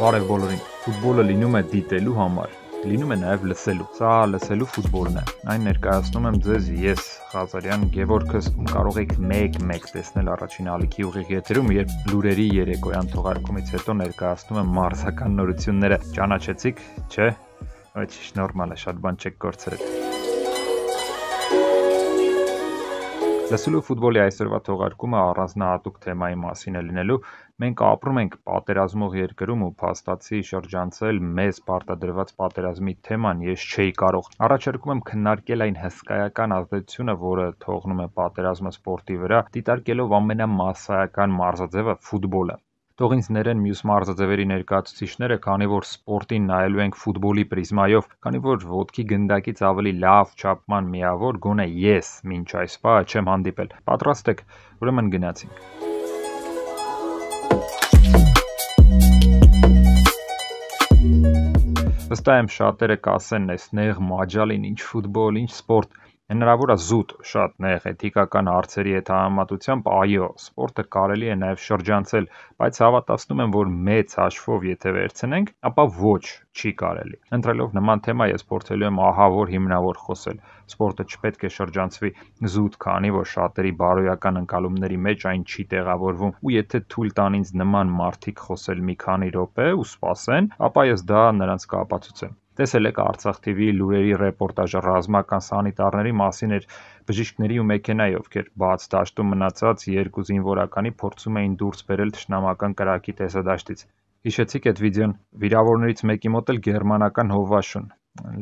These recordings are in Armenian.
Բարև բոլորին։ Ֆուտբոլը լինում է դիտելու համար, լինում է նաև լսելու։ Սա լսելու ֆուտբոլն է։ Այն ներկայացնում եմ ձեզ ես, Ղազարյան Գևորգս, կարող եք 1-1 տեսնել առաջին ալիքի ուղիղ եթերում, երբ լուրերի երեկոյան թողարկումից հետո ներկայացնում եմ մարզական նորությունները։ Ճանաչեցիք, չէ՞։ Ոչ, նորմալ է, շատ բան չեք կորցրել։ Լսելու ֆուտբոլի այսօրվա թողարկումը առանձնահատուկ թեմայի մասին է լինելու, Մենք ապրում ենք պատերազմող երկրում ու փաստացի շրջանցել մեզ պարտադրված պատերազմի թեման ես չէի կարող։ Առաջարկում եմ քննարկել այն հսկայական ազդեցությունը, որը թողնում է պատերազմը սպորտի վրա, դիտարկելով ամենամասսայական մարզաձևը՝ ֆուտբոլը։ Թող ինձ ներեն մյուս մարզաձևերի ներկայացուցիչները, քանի որ սպորտին նայելու ենք ֆուտբոլի պրիզմայով, քանի որ ոտքի գնդակից ավելի լավ չափման միավոր գոնե ես մինչ այս պահը չեմ հանդիպել։ Պատրաստ եք։ Ուրեմն գնացինք։ Վստահ եմ շատերը կասեն, այս նեղ մաջալին, ինչ ֆուտբոլ, ինչ սպորտ, Հնարավոր է զուտ շատ նեղ էթիկական հարցերի հետ համեմատությամբ, այո, սպորտը կարելի է նաև շրջանցել, բայց հավատացնում եմ, որ մեծ հաշվով եթե վերցնենք, ապա ոչ, չի կարելի։ Ընտրելով նման թեմա ես փորձելու եմ ահավոր հիմնավոր խոսել։ Սպորտը չպետք է շրջանցվի զուտ, քանի որ շատերի բարոյական ընկալումների մեջ այն չի տեղավորվում, ու եթե թույլ տան ինձ նման մարդիկ խոսել մի քանի րոպե ու սպասեն, ապա ես դա նրանց կապացուցեմ։ Տեսել եք Արցախ TV-ի լուրերի ռեպորտաժը ռազմական սանիտարների մասին էր բժիշկների ու մեքենայի, ովքեր բաց դաշտում մնացած երկու զինվորականի փորձում էին դուրս բերել ճշնամական կրակի տեսադաշտից։ Հիշեցիք այդ վիդեոն։ Վիրավորներից մեկի մոտ էլ գերմանական հովվաշուն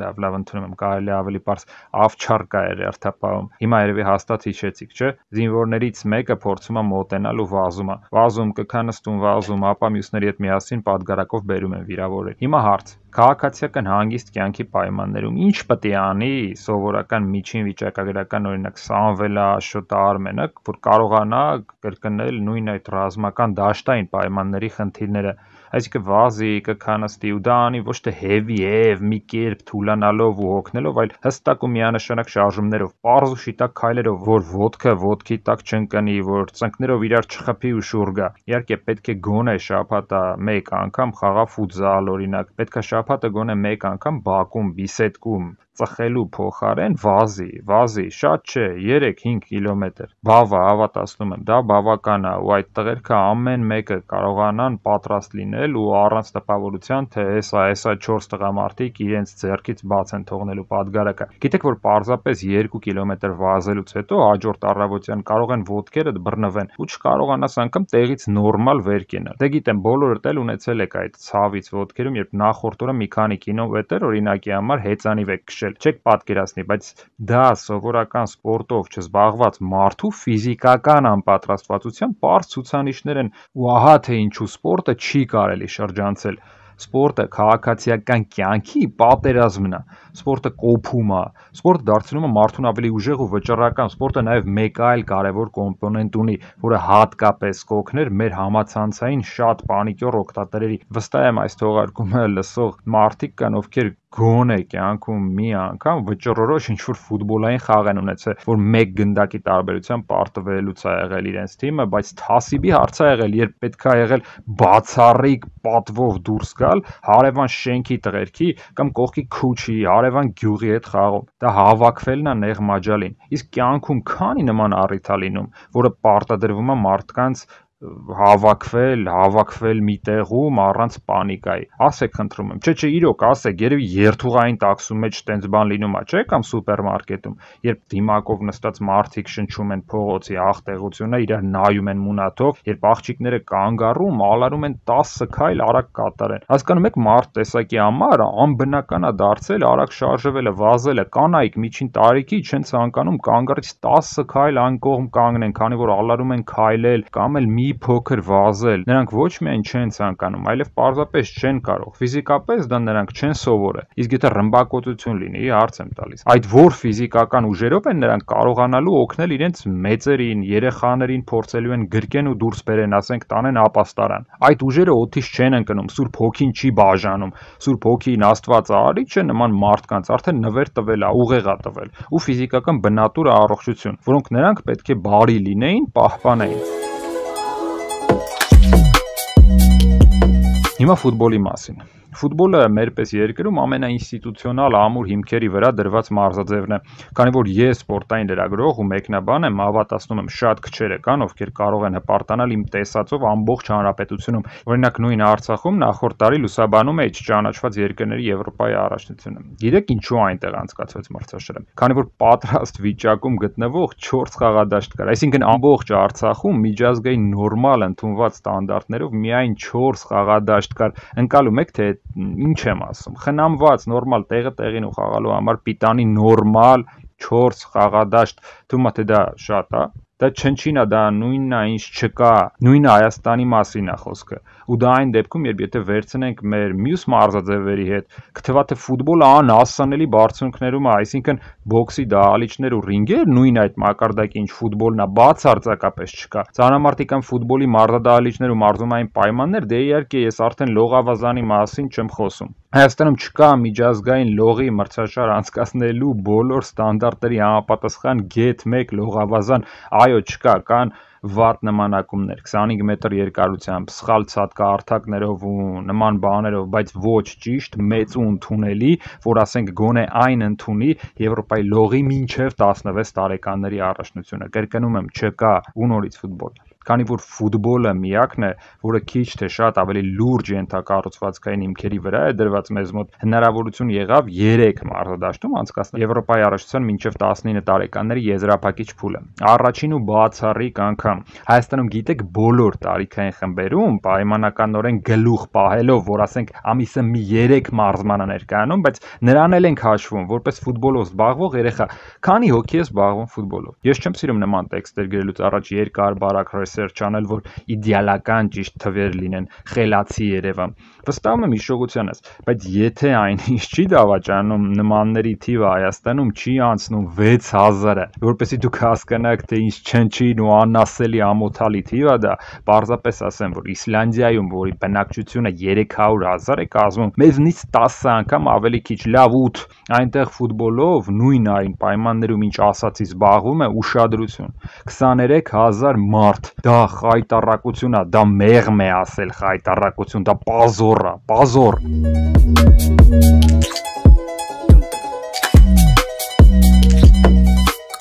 լավ լավ ընդունում եմ կարելի ավելի པարս ավչարկա էր երթապահում հիմա երևի հաստատ հիշեցիք չէ զինվորներից մեկը փորձում է մոտենալ ու վազում է վազում կքանստուն վազում ապա մյուսների հետ միասին падգարակով բերում են վիրավորը հիմա հարց քաղաքացիական հանգիստ կյանքի պայմաններում ինչ պետք է անի սովորական միջին վիճակագրական օրինակ Սամվելը, Աշոտը, Արմենը, որ կարողանա կրկնել նույն այդ ռազմական դաշտային պայմանների խնդիրները, այսինքն վազի, կքանստի ու դա անի ոչ թե հեվի եւ մի կերպ թուլանալով ու հոգնելով, այլ հստակ ու միանշանակ շարժումներով, པարզ ու շիտակ քայլերով, որ ոդկը ոդքի տակ չընկնի, որ ծնկներով իրար չխփի ու շուր գա։ Իհարկե պետք է գոնե շաբաթա մեկ անգամ խաղա ֆուտզալ օրինակ, պետք է շա շաբաթը գոնե մեկ անգամ Բաքում, Բիսեդկում ծխելու փոխարեն վազի, վազի, շատ չէ, 3-5 կիլոմետր։ Բավ է, հավատացնում եմ, դա բավական է ու այդ տղերքը ամեն մեկը կարողանան պատրաստ լինել ու առանց տպավորության, թե հեսա, հեսա 4 տղամարդիկ իրենց ձեռքից բաց են թողնելու падգարակը։ Գիտեք, որ պարզապես 2 կիլոմետր վազելուց հետո հաջորդ առավոտյան կարող են ոտքերդ բռնվեն ու չկարողանաս անգամ տեղից նորմալ վեր կենալ։ Դե գիտեմ, բոլորդ էլ ունեցել եք այդ ցավից ոտքերում, երբ նախորդ օրը մի քանի կինո վետեր օրինակի համար հեծանիվ եք քշել հիշել, չեք պատկերացնի, բայց դա սովորական սպորտով չզբաղված մարդու ֆիզիկական անպատրաստվածության բարձ ցուցանիշներ են, ու ահա թե ինչու սպորտը չի կարելի շրջանցել Սպորտը քաղաքացիական կյանքի պատերազմն է։ Սպորտը կոփում է։ Սպորտը դարձնում է մարդուն ավելի ուժեղ ու վճռական։ Սպորտը նաև մեկ այլ կարևոր կոմպոնենտ ունի, որը հատկապես կօգներ մեր համացանցային շատ պանիկյոր օգտատերերի։ Վստահ եմ այս թողարկումը լսող մարդիկ կան, ովքեր գոնե կյանքում մի անգամ վճռորոշ ինչ որ ֆուտբոլային խաղ են ունեցել, որ մեկ գնդակի տարբերությամբ պարտվելուց է եղել իրենց թիմը, բայց թասիբի հարցը եղել, երբ պետք է եղել բացառիկ պատվով դուրս գա գալ հարևան շենքի տղերքի կամ կողքի քուչի, հարևան գյուղի հետ խաղում։ Դա հավաքվելն է նեղ մաջալին։ Իսկ կյանքում քանի նման առիթա լինում, որը պարտադրվում է մարդկանց հավաքվել, հավաքվել մի տեղում առանց պանիկայի։ Ասեք խնդրում եմ, չէ, չէ, իրոք ասեք, երևի երթուղային տաքսու մեջ տենց բան լինում է, չէ՞, կամ սուպերմարկետում, երբ դիմակով նստած մարդիկ շնչում են փողոցի աղտեղությունը, իրար նայում են մունաթով, երբ աղջիկները կանգառում, ալարում են 10 քայլ արագ կատարեն։ Հասկանում եք, մարդ տեսակի համար անբնական է դարձել արագ շարժվելը, վազելը, կանայք միջին տարիքի չեն ցանկանում կանգառից 10 քայլ անկողմ կանգնեն, քանի որ ալարում են քայլել կամ էլ մի մի փոքր վազել։ Նրանք ոչ միայն չեն ցանկանում, այլև պարզապես չեն կարող։ Ֆիզիկապես դա նրանք չեն սովորել։ Իսկ եթե ռմբակոծություն լինի, հարց եմ տալիս, այդ ո՞ր ֆիզիկական ուժերով են նրանք կարողանալու օգնել իրենց մեծերին, երեխաներին փորձելու են գրկեն ու դուրս բերեն, ասենք տանեն ապաստարան։ Այդ ուժերը օթից չեն ընկնում, Սուրբ Հոգին չի բաժանում։ Սուրբ Հոգին Աստված արի չէ նման մարդկանց, արդեն նվեր տվել է, ուղեղա տվել ու ֆիզիկական բնատուրը առողջություն, որոնք նրանք պետք է բարի լինեին, պահպանեին։ Հիմա ֆուտբոլի մասին։ Ֆուտբոլը մեր պես երկրում ամենաինստիտուցիոնալ ամուր հիմքերի վրա դրված մարզաձևն է։ Քանի որ ես սպորտային լրագրող ու մեկնաբան եմ, հավատացնում եմ շատ քչերը կան, ովքեր կարող են հպարտանալ իմ տեսածով ամբողջ հանրապետությունում։ Օրինակ նույն Արցախում նախորդ տարի լուսաբանում էի ճանաչված երկրների Եվրոպայի առաջնությունը։ Գիտեք ինչու այնտեղ անցկացվեց մրցաշրջանը։ Քանի որ պատրաստ վիճակում գտնվող 4 խաղադաշտ կար, այսինքն ամբողջ Արցախում միջազգային նորմալ ընդունված ստանդարտներով միայն 4 խաղադաշտ կար։ Ընկալում եք թե ինչ եմ ասում, խնամված նորմալ տեղը տեղին ու խաղալու համար պիտանի նորմալ 4 խաղադաշտ, թվում է թե դա շատ է, Դա չնչին է, դա նույնն է, ինչ չկա։ Նույն Հայաստանի մասին է խոսքը։ Ու դա այն դեպքում, երբ եթե վերցնենք մեր մյուս մարզաձևերի հետ, կթվա թե ֆուտբոլը անհասանելի բարձունքներում է, այսինքն բոքսի դահալիճներ ու ռինգեր նույն այդ մակարդակի ինչ ֆուտբոլն է, բացարձակապես չկա։ Ցանամարտիկ կամ ֆուտբոլի մարզադահալիճներ ու մարզումային պայմաններ, դե իհարկե ես արդեն լողավազանի մասին չեմ խոսում։ Հայաստանում չկա միջազգային լողի մրցաշար անցկացնելու բոլոր ստանդարտների համապատասխան գետ 1 լողավազան, այո, չկա, կան վատ նմանակումներ 25 մետր երկարությամբ, սխալ ցածկաարթակներով ու նման բաներով, բայց ոչ ճիշտ, մեծ ու ընդունելի, որ ասենք գոնե այն ընդունի Եվրոպայի լողի ոչ 16 տարեկանների առաջնությունը։ Կրկնում եմ, չկա ու նորից ֆուտբոլ քանի որ ֆուտբոլը միակն է, որը քիչ թե շատ ավելի լուրջ ենթակառուցվածքային հիմքերի վրա է դրված մեզ մոտ։ Հնարավորություն եղավ 3 մարտադաշտում անցկացնել Եվրոպայի առաջնության մինչև 19 տարեկանների եզրափակիչ փուլը։ Առաջին ու բացառիկ անգամ Հայաստանում գիտեք բոլոր տարիքային խմբերում պայմանականորեն գլուխ պահելով, որ ասենք ամիսը մի 3 մարզման է ներկայանում, բայց նրան էլ ենք հաշվում որպես ֆուտբոլով զբաղվող երեխա։ Քանի հոգի է զբաղվում ֆուտբոլով։ Ես չեմ սիրում նման տեքստեր գրելուց առաջ երկար բարակ հրես Սերչանել, որ իդեալական ճիշտ թվեր լինեն, խելացի Երևան։ Վստահում եմ հիշողությանս, բայց եթե այն ինչ չի դավաճանում, նմանների թիվը Հայաստանում չի անցնում 6000-ը, որովհետեւ դուք հասկանաք, թե ինչ չնչին ու անասելի ամոթալի թիվ է դա, պարզապես ասեմ, որ Իսլանդիայում, որի բնակչությունը 300.000 է կազմում, մեզնից 10 անգամ ավելի քիչ, լավ 8, այնտեղ ֆուտբոլով նույն այն պայմաններում ինչ ասացի զբաղվում է ուշադրություն։ 23000 մարդ դա խայտարակություն է, դա մեղմ է ասել խայտարակություն, դա պազոր է, պազոր։ Thank you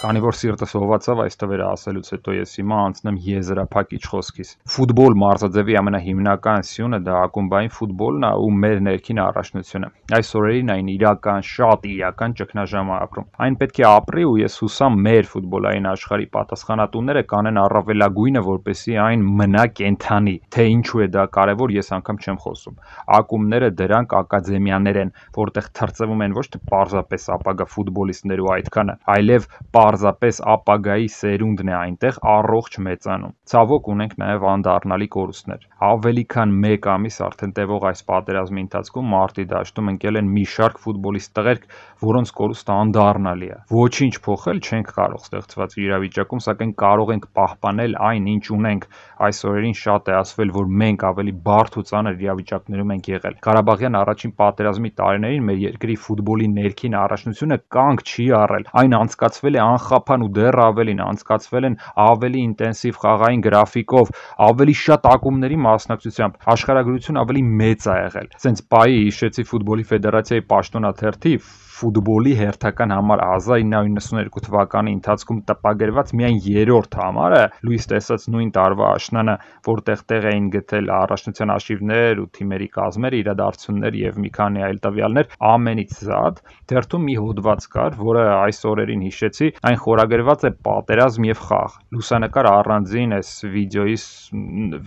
Քանի որ սիրտս հովածավ այս թվերը ասելուց հետո ես հիմա անցնեմ եզրափակիչ խոսքից։ Ֆուտբոլ մարզաձևի ամենահիմնական սյունը դա ակումբային ֆուտբոլն է ու մեր ներքին առաջնությունը։ Այս օրերին այն իրական շատ իրական ճգնաժամ է ապրում։ Այն պետք է ապրի ու ես հուսամ մեր ֆուտբոլային աշխարհի պատասխանատուները կանեն առավելագույնը, որպեսզի այն մնա կենթանի։ Թե ինչու է դա կարևոր, ես անգամ չեմ խոսում։ Ակումբները դրանք ակադեմիաներ են, որտեղ թրծվում են ոչ թե պարզապես ապագա ֆուտբոլիստներ ու այդքանը, այլև պարզ պարզապես ապագայի սերունդն է այնտեղ առողջ մեծանում։ Ցավոք ունենք նաև անդառնալի կորուստներ։ Ավելի քան 1 ամիս արդեն տևող այս պատերազմի ընթացքում մարտի դաշտում ընկել են մի շարք ֆուտբոլիստ տղերք, որոնց կորուստը անդառնալի է։ Ոչինչ փոխել չենք կարող ստեղծված իրավիճակում, սակայն կարող ենք պահպանել այն, ինչ ունենք։ Այս օրերին շատ է ասվել, որ մենք ավելի բարդ ու ծանր իրավիճակներում ենք եղել։ Ղարաբաղյան առաջին պատերազմի տարիներին մեր երկրի ֆուտբոլի ներքին առաջնությունը կանգ չի առել։ Այն անցկացվել է անխ խափան ու դեռ ավելին անցկացվել են ավելի ինտենսիվ խաղային գրաֆիկով, ավելի շատ ակումբների մասնակցությամբ։ Աշխարհագրություն ավելի մեծ է եղել։ Սենց պայի հիշեցի ֆուտբոլի ֆեդերացիայի պաշտոնաթերթի ֆուտբոլի հերթական համար 1992 թվականի ընթացքում տպագրված միայն երրորդ համարը լույս տեսած նույն տարվա աշնանը, որտեղ տեղ էին գտել առաջնության աշիվներ ու թիմերի կազմեր, իրադարձություններ եւ մի քանի այլ տվյալներ, ամենից զատ դերթում մի հոդված կար, որը այս օրերին հիշեցի, այն խորագրված է պատերազմ եւ խաղ։ Լուսանկար առանձին այս վիդեոյի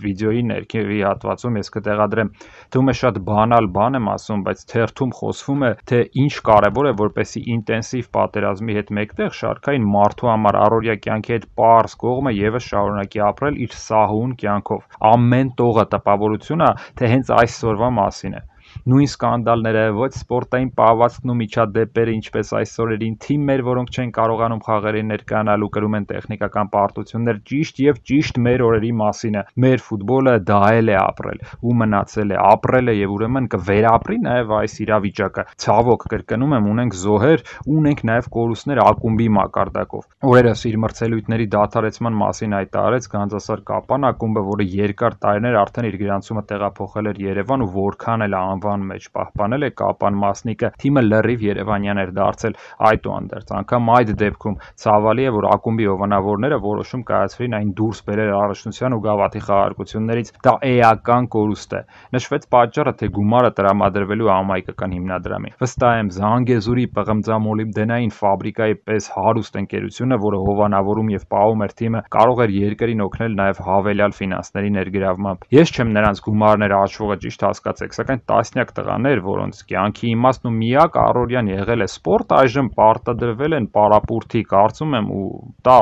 վիդեոյի ներքևի հատվածում ես կտեղադրեմ։ Թվում է շատ բանալ բան եմ ասում, բայց թերթում խոսվում է թե ինչ կարևոր կարևոր է, որպեսզի ինտենսիվ պատերազմի հետ մեկտեղ շարքային մարդու համար առօրյա կյանքի այդ պարզ կողմը եւս շարունակի ապրել իր սահուն կյանքով։ Ամեն տողը տպավորությունը թե հենց այսօրվա մասին է նույն սկանդալները, ոչ սպորտային պահվածքն ու միջադեպերը, ինչպես այսօրերին թիմեր, որոնք չեն կարողանում խաղերին ներկայանալ ու կրում են տեխնիկական պարտություններ, ճիշտ եւ ճիշտ մեր օրերի մասին է։ Մեր ֆուտբոլը դա էլ է ապրել ու մնացել է, ապրել է եւ ուրեմն կվերապրի նաեւ այս իրավիճակը։ Ցավոք կրկնում եմ, ունենք զոհեր, ունենք նաեւ կորուստներ ակումբի մակարդակով։ Օրերս իր մրցելույթների դադարեցման մասին հայտարարեց Գանձասար Կապան ակումբը, որը երկար տարիներ արդեն իր գրանցումը տեղափոխել էր Երևան ու որքան էլ անվան խաղան մեջ պահպանել է կապան մասնիկը։ Թիմը լրիվ Երևանյան էր դարձել այդուանդերձ։ Անկամ այդ դեպքում ցավալի է, որ ակումբի հովանավորները որոշում կայացրին այն դուրս բերել առաջնության ու գավաթի խաղարկություններից։ Դա էական կորուստ է։ Նշվեց պատճառը, թե գումարը տրամադրվելու ամայկական հիմնադրամի։ Վստահ եմ Զանգեզուրի պղմձամոլիբդենային ֆաբրիկայի պես հարուստ ընկերությունը, որը հովանավորում եւ պահում էր թիմը, կարող էր երկրին օգնել նաեւ հավելյալ ֆինանսների ներգրավմամբ։ Ես չեմ նրանց գումարները աճվողը ճիշտ հասկացեք, սակայն 10 տասնյակ տղաներ, որոնց կյանքի իմաստն ու միակ առօրյան եղել է սպորտ, այժմ պարտադրվել են պարապուրտի, կարծում եմ, ու դա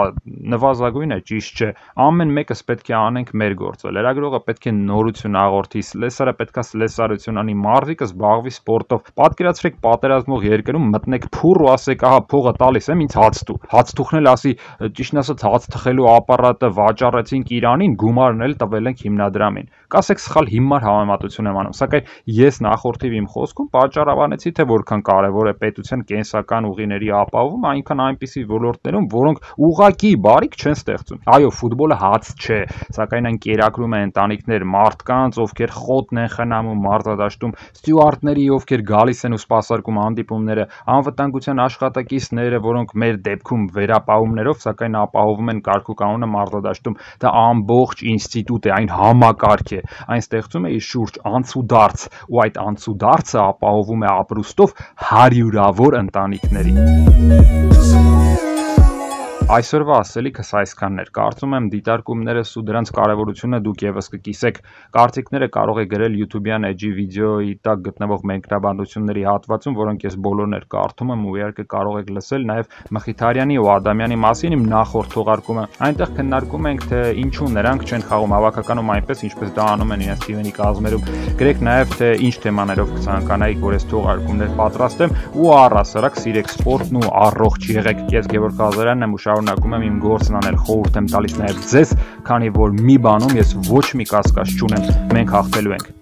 նվազագույն է, ճիշտ չէ։ Ամեն մեկս պետք է անենք մեր գործը։ Լրագրողը պետք է նորություն հաղորդի, լեսարը պետքա լեսարություն անի, մարզիկը զբաղվի սպորտով։ Պատկերացրեք պատերազմող երկրում մտնեք փուր ու ասեք, ահա փողը տալիս եմ ինձ հաց տու։ Հաց թուխնել ասի, ճիշտ ասած, հաց թխելու ապարատը վաճառեցինք Իրանին, գումարն էլ տվել ենք հիմնադրամին։ Կասեք սխալ հիմար համեմատություն եմ անում, սակայն ես նախորդիվ իմ խոսքում պատճառաբանեցի, թե որքան կարևոր է պետության կենսական ուղիների ապահովումը այնքան այնպիսի ոլորտներում, որոնք ուղակի բարիք չեն ստեղծում։ Այո, ֆուտբոլը հաց չէ, սակայն այն կերակրում է ընտանիքներ մարդկանց, ովքեր խոտն են խնամում մարզադաշտում, ստյուարտների, ովքեր գալիս են ու սպասարկում հանդիպումները, անվտանգության աշխատակիցները, որոնք մեր դեպքում վերապահումներով, սակայն ապահովում են կարգուկանոնը մարզադաշտում։ Դա ամբողջ ինստիտուտ է, այն համակարգ է։ Այն ստեղծում է իր շուրջ անցուդարձ ու այդ անցուդարձը ապահովում է ապրուստով հարյուրավոր ընտանիքների։ Այսօրվա ասելիքս այսքանն էր։ Կարծում եմ դիտարկումներս ու դրանց կարևորությունը դուք եւս կկիսեք։ Կարծիքները կարող եք գրել YouTube-յան Edge-ի վիդեոյի տակ գտնվող մենքրաբանությունների հատվածում, որոնք ես բոլորն էր կարդում եմ ու իհարկե կարող եք լսել նաեւ Մխիթարյանի ու Ադամյանի մասին իմ նախորդ թողարկումը։ Այնտեղ քննարկում ենք թե ինչու նրանք չեն խաղում հավաքականում այնպես, ինչպես դա անում են իրենց Steven-ի կազմերում։ Գրեք նաեւ թե ինչ թեմաներով կցանկանայիք, որ ես թողարկումներ պատրաստեմ ու առասարակ սիրեք սպորտն ու առողջ եղեք։ Ես Գևոր Ղազարյանն եմ ու շա շարունակում եմ իմ գործն անել, խորհուրդ եմ տալիս նաև ձեզ, քանի որ մի բանում ես ոչ մի կասկած չունեմ, մենք հաղթելու ենք։